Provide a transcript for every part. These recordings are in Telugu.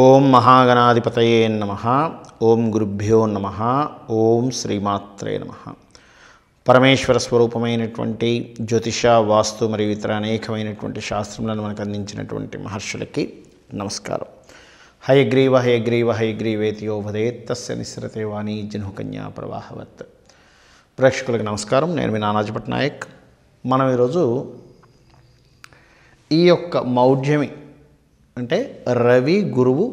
ఓం మహాగణాధిపతయే నమ ఓం గురుభ్యో నమ ఓం శ్రీమాత్రే నమ పరమేశ్వర స్వరూపమైనటువంటి జ్యోతిష వాస్తు మరియు ఇతర అనేకమైనటువంటి శాస్త్రములను మనకు అందించినటువంటి మహర్షులకి నమస్కారం హయగ్రీవ హయగ్రీవ యోభదే తస్య నిశ్రతే వాణి జనుకన్యా ప్రవాహవత్ ప్రేక్షకులకు నమస్కారం నేను మీ నానాజ్ పట్నాయక్ మనం ఈరోజు ఈ యొక్క మౌఢ్యమి అంటే రవి గురువు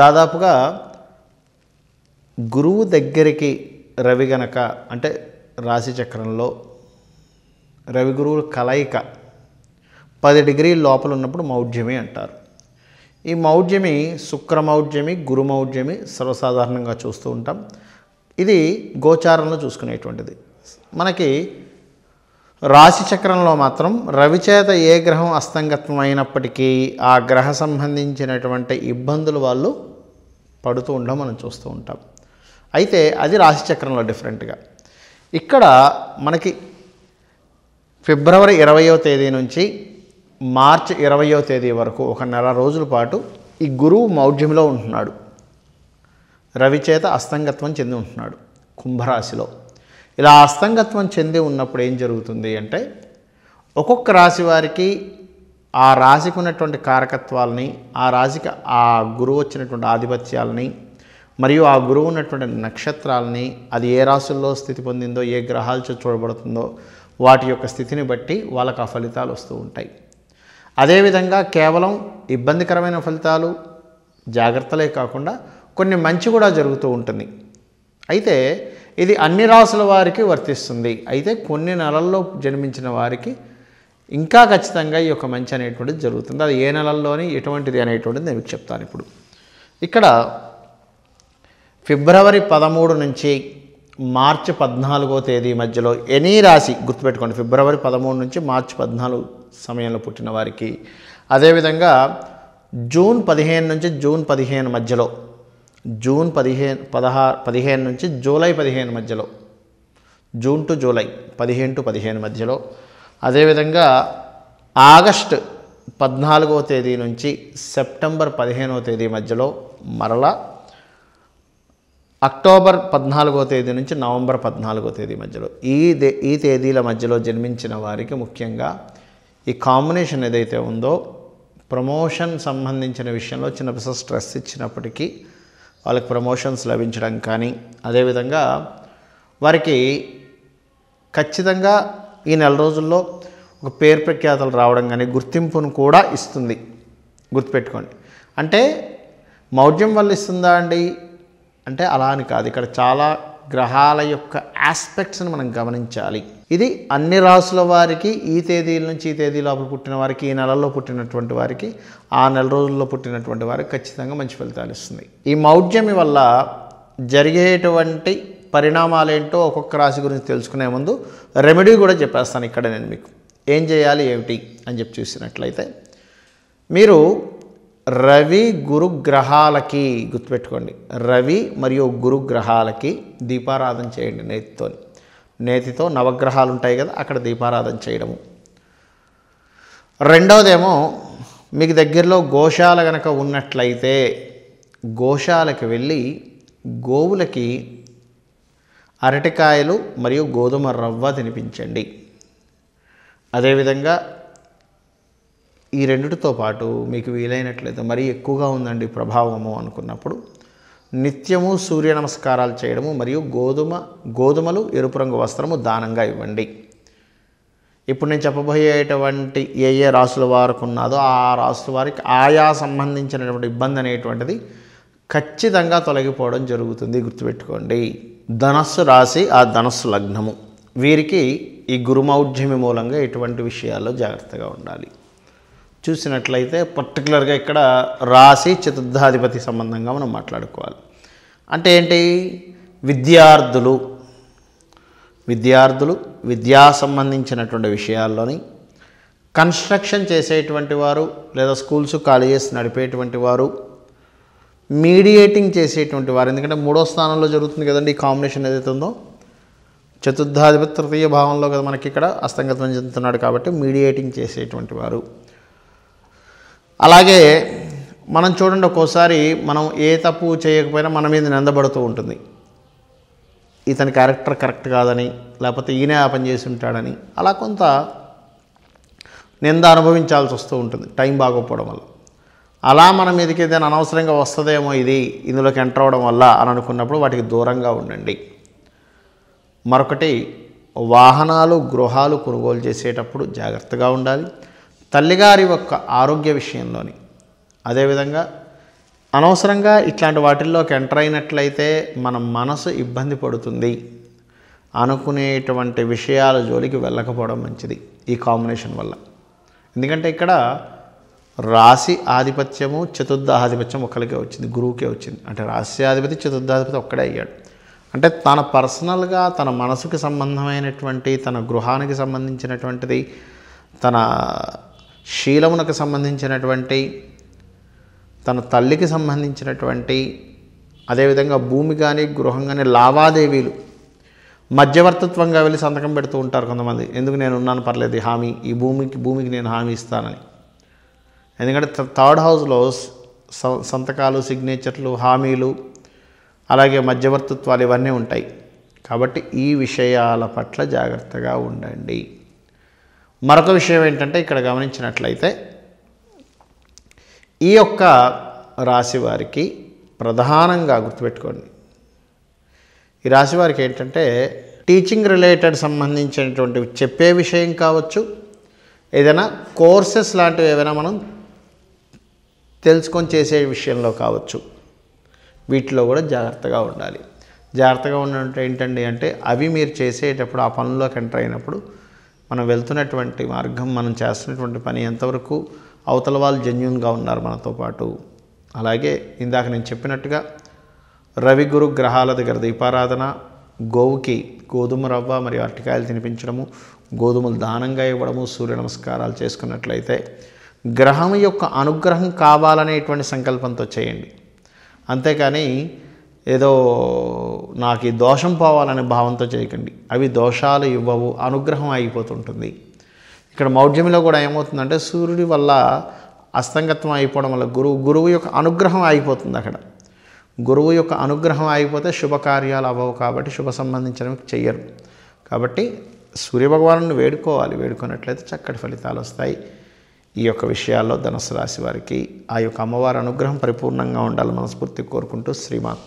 దాదాపుగా గురువు దగ్గరికి రవి గనక అంటే రాశి చక్రంలో రవి గురువు కలయిక పది డిగ్రీల లోపల ఉన్నప్పుడు మౌఢ్యమి అంటారు ఈ మౌఢ్యమి శుక్రమౌఢ్యమి గురుమౌఢ్యమి సర్వసాధారణంగా చూస్తూ ఉంటాం ఇది గోచారంలో చూసుకునేటువంటిది మనకి రాశి చక్రంలో మాత్రం రవిచేత ఏ గ్రహం అస్తంగత్వం అయినప్పటికీ ఆ గ్రహ సంబంధించినటువంటి ఇబ్బందులు వాళ్ళు పడుతూ ఉండడం మనం చూస్తూ ఉంటాం అయితే అది రాశి చక్రంలో డిఫరెంట్గా ఇక్కడ మనకి ఫిబ్రవరి ఇరవయో తేదీ నుంచి మార్చి ఇరవయో తేదీ వరకు ఒక నెల రోజుల పాటు ఈ గురువు మౌఢ్యంలో ఉంటున్నాడు రవిచేత అస్తంగత్వం చెంది ఉంటున్నాడు కుంభరాశిలో ఇలా అస్తంగత్వం చెంది ఉన్నప్పుడు ఏం జరుగుతుంది అంటే ఒక్కొక్క రాశి వారికి ఆ రాశికి ఉన్నటువంటి కారకత్వాలని ఆ రాశికి ఆ గురువు వచ్చినటువంటి ఆధిపత్యాలని మరియు ఆ గురువు ఉన్నటువంటి నక్షత్రాలని అది ఏ రాశుల్లో స్థితి పొందిందో ఏ గ్రహాలతో చూడబడుతుందో వాటి యొక్క స్థితిని బట్టి వాళ్ళకు ఆ ఫలితాలు వస్తూ ఉంటాయి అదేవిధంగా కేవలం ఇబ్బందికరమైన ఫలితాలు జాగ్రత్తలే కాకుండా కొన్ని మంచి కూడా జరుగుతూ ఉంటుంది అయితే ఇది అన్ని రాసుల వారికి వర్తిస్తుంది అయితే కొన్ని నెలల్లో జన్మించిన వారికి ఇంకా ఖచ్చితంగా ఈ యొక్క మంచి అనేటువంటిది జరుగుతుంది అది ఏ నెలల్లోని ఎటువంటిది అనేటువంటిది నేను చెప్తాను ఇప్పుడు ఇక్కడ ఫిబ్రవరి పదమూడు నుంచి మార్చి పద్నాలుగో తేదీ మధ్యలో ఎనీ రాశి గుర్తుపెట్టుకోండి ఫిబ్రవరి పదమూడు నుంచి మార్చి పద్నాలుగు సమయంలో పుట్టిన వారికి అదేవిధంగా జూన్ పదిహేను నుంచి జూన్ పదిహేను మధ్యలో జూన్ పదిహేను పదహారు పదిహేను నుంచి జూలై పదిహేను మధ్యలో జూన్ టు జూలై పదిహేను టు పదిహేను మధ్యలో అదేవిధంగా ఆగస్ట్ పద్నాలుగో తేదీ నుంచి సెప్టెంబర్ పదిహేనో తేదీ మధ్యలో మరలా అక్టోబర్ పద్నాలుగో తేదీ నుంచి నవంబర్ పద్నాలుగో తేదీ మధ్యలో ఈ ఈ తేదీల మధ్యలో జన్మించిన వారికి ముఖ్యంగా ఈ కాంబినేషన్ ఏదైతే ఉందో ప్రమోషన్ సంబంధించిన విషయంలో చిన్న స్ట్రెస్ ఇచ్చినప్పటికీ వాళ్ళకి ప్రమోషన్స్ లభించడం కానీ అదేవిధంగా వారికి ఖచ్చితంగా ఈ నెల రోజుల్లో ఒక పేరు ప్రఖ్యాతలు రావడం కానీ గుర్తింపును కూడా ఇస్తుంది గుర్తుపెట్టుకోండి అంటే మౌఢ్యం వల్ల ఇస్తుందా అండి అంటే అలా అని కాదు ఇక్కడ చాలా గ్రహాల యొక్క ఆస్పెక్ట్స్ని మనం గమనించాలి ఇది అన్ని రాసుల వారికి ఈ తేదీల నుంచి ఈ తేదీ లోపల పుట్టిన వారికి ఈ నెలల్లో పుట్టినటువంటి వారికి ఆ నెల రోజుల్లో పుట్టినటువంటి వారికి ఖచ్చితంగా మంచి ఫలితాలు ఇస్తుంది ఈ మౌఢ్యమి వల్ల జరిగేటువంటి పరిణామాలు ఏంటో ఒక్కొక్క రాశి గురించి తెలుసుకునే ముందు రెమెడీ కూడా చెప్పేస్తాను ఇక్కడ నేను మీకు ఏం చేయాలి ఏమిటి అని చెప్పి చూసినట్లయితే మీరు రవి గురు గ్రహాలకి గుర్తుపెట్టుకోండి రవి మరియు గురు గ్రహాలకి దీపారాధన చేయండి నేతితోని నేతితో నవగ్రహాలు ఉంటాయి కదా అక్కడ దీపారాధన చేయడము రెండవదేమో మీకు దగ్గరలో గోశాల కనుక ఉన్నట్లయితే గోశాలకి వెళ్ళి గోవులకి అరటికాయలు మరియు గోధుమ రవ్వ తినిపించండి అదేవిధంగా ఈ రెండిటితో పాటు మీకు వీలైనట్లయితే మరీ ఎక్కువగా ఉందండి ప్రభావము అనుకున్నప్పుడు నిత్యము సూర్య నమస్కారాలు చేయడము మరియు గోధుమ గోధుమలు ఎరుపు రంగు వస్త్రము దానంగా ఇవ్వండి ఇప్పుడు నేను చెప్పబోయేటువంటి ఏ ఏ రాసుల వారికి ఉన్నదో ఆ రాసుల వారికి ఆయా సంబంధించినటువంటి ఇబ్బంది అనేటువంటిది ఖచ్చితంగా తొలగిపోవడం జరుగుతుంది గుర్తుపెట్టుకోండి ధనస్సు రాశి ఆ ధనస్సు లగ్నము వీరికి ఈ గురుమౌఢ్యమి మూలంగా ఎటువంటి విషయాల్లో జాగ్రత్తగా ఉండాలి చూసినట్లయితే పర్టికులర్గా ఇక్కడ రాశి చతుర్థాధిపతి సంబంధంగా మనం మాట్లాడుకోవాలి అంటే ఏంటి విద్యార్థులు విద్యార్థులు విద్యా సంబంధించినటువంటి విషయాల్లోని కన్స్ట్రక్షన్ చేసేటువంటి వారు లేదా స్కూల్స్ కాలేజెస్ నడిపేటువంటి వారు మీడియేటింగ్ చేసేటువంటి వారు ఎందుకంటే మూడో స్థానంలో జరుగుతుంది కదండి ఈ కాంబినేషన్ ఏదైతే ఉందో చతుర్థాధిపతి తృతీయ భావంలో కదా మనకి ఇక్కడ అస్తంగతం చెందుతున్నాడు కాబట్టి మీడియేటింగ్ చేసేటువంటి వారు అలాగే మనం చూడండి ఒక్కోసారి మనం ఏ తప్పు చేయకపోయినా మన మీద నిందబడుతూ ఉంటుంది ఇతని క్యారెక్టర్ కరెక్ట్ కాదని లేకపోతే ఈయనే ఆ పని చేసి ఉంటాడని అలా కొంత నింద అనుభవించాల్సి వస్తూ ఉంటుంది టైం బాగోపోవడం వల్ల అలా మన మీదకి ఏదైనా అనవసరంగా వస్తుందేమో ఇది ఇందులోకి ఎంటర్ అవడం వల్ల అని అనుకున్నప్పుడు వాటికి దూరంగా ఉండండి మరొకటి వాహనాలు గృహాలు కొనుగోలు చేసేటప్పుడు జాగ్రత్తగా ఉండాలి తల్లిగారి యొక్క ఆరోగ్య విషయంలోని అదేవిధంగా అనవసరంగా ఇట్లాంటి వాటిల్లోకి ఎంటర్ అయినట్లయితే మన మనసు ఇబ్బంది పడుతుంది అనుకునేటువంటి విషయాల జోలికి వెళ్ళకపోవడం మంచిది ఈ కాంబినేషన్ వల్ల ఎందుకంటే ఇక్కడ రాశి ఆధిపత్యము చతుర్థ ఆధిపత్యం ఒకరికే వచ్చింది గురువుకే వచ్చింది అంటే రాశి ఆధిపతి చతుర్థాధిపతి ఒక్కడే అయ్యాడు అంటే తన పర్సనల్గా తన మనసుకి సంబంధమైనటువంటి తన గృహానికి సంబంధించినటువంటిది తన శీలమునకు సంబంధించినటువంటి తన తల్లికి సంబంధించినటువంటి అదేవిధంగా భూమి కానీ గృహం కానీ లావాదేవీలు మధ్యవర్తత్వంగా వెళ్ళి సంతకం పెడుతూ ఉంటారు కొంతమంది ఎందుకు నేను ఉన్నాను పర్లేదు హామీ ఈ భూమికి భూమికి నేను హామీ ఇస్తానని ఎందుకంటే థర్డ్ హౌస్లో సంతకాలు సిగ్నేచర్లు హామీలు అలాగే మధ్యవర్తిత్వాలు ఇవన్నీ ఉంటాయి కాబట్టి ఈ విషయాల పట్ల జాగ్రత్తగా ఉండండి మరొక విషయం ఏంటంటే ఇక్కడ గమనించినట్లయితే ఈ యొక్క రాశి వారికి ప్రధానంగా గుర్తుపెట్టుకోండి ఈ రాశి వారికి ఏంటంటే టీచింగ్ రిలేటెడ్ సంబంధించినటువంటి చెప్పే విషయం కావచ్చు ఏదైనా కోర్సెస్ లాంటివి ఏమైనా మనం తెలుసుకొని చేసే విషయంలో కావచ్చు వీటిలో కూడా జాగ్రత్తగా ఉండాలి జాగ్రత్తగా ఉండటం ఏంటండి అంటే అవి మీరు చేసేటప్పుడు ఆ పనుల్లోకి ఎంటర్ అయినప్పుడు మనం వెళ్తున్నటువంటి మార్గం మనం చేస్తున్నటువంటి పని ఎంతవరకు అవతల వాళ్ళు జెన్యున్గా ఉన్నారు మనతో పాటు అలాగే ఇందాక నేను చెప్పినట్టుగా రవి గురు గ్రహాల దగ్గర దీపారాధన గోవుకి గోధుమ రవ్వ మరియు అరటికాయలు తినిపించడము గోధుమలు దానంగా ఇవ్వడము సూర్య నమస్కారాలు చేసుకున్నట్లయితే గ్రహం యొక్క అనుగ్రహం కావాలనేటువంటి సంకల్పంతో చేయండి అంతేకాని ఏదో నాకు ఈ దోషం పోవాలనే భావంతో చేయకండి అవి దోషాలు ఇవ్వవు అనుగ్రహం అయిపోతుంటుంది ఇక్కడ మౌఢ్యంలో కూడా ఏమవుతుందంటే సూర్యుడి వల్ల అస్తంగత్వం అయిపోవడం వల్ల గురువు గురువు యొక్క అనుగ్రహం అయిపోతుంది అక్కడ గురువు యొక్క అనుగ్రహం అయిపోతే శుభకార్యాలు అవ్వవు కాబట్టి శుభ సంబంధించడానికి చెయ్యరు కాబట్టి సూర్యభగవాను వేడుకోవాలి వేడుకున్నట్లయితే చక్కటి ఫలితాలు వస్తాయి ఈ యొక్క విషయాల్లో ధనస్సు రాశి వారికి ఆ యొక్క అమ్మవారి అనుగ్రహం పరిపూర్ణంగా ఉండాలని మనస్ఫూర్తి కోరుకుంటూ శ్రీమాన్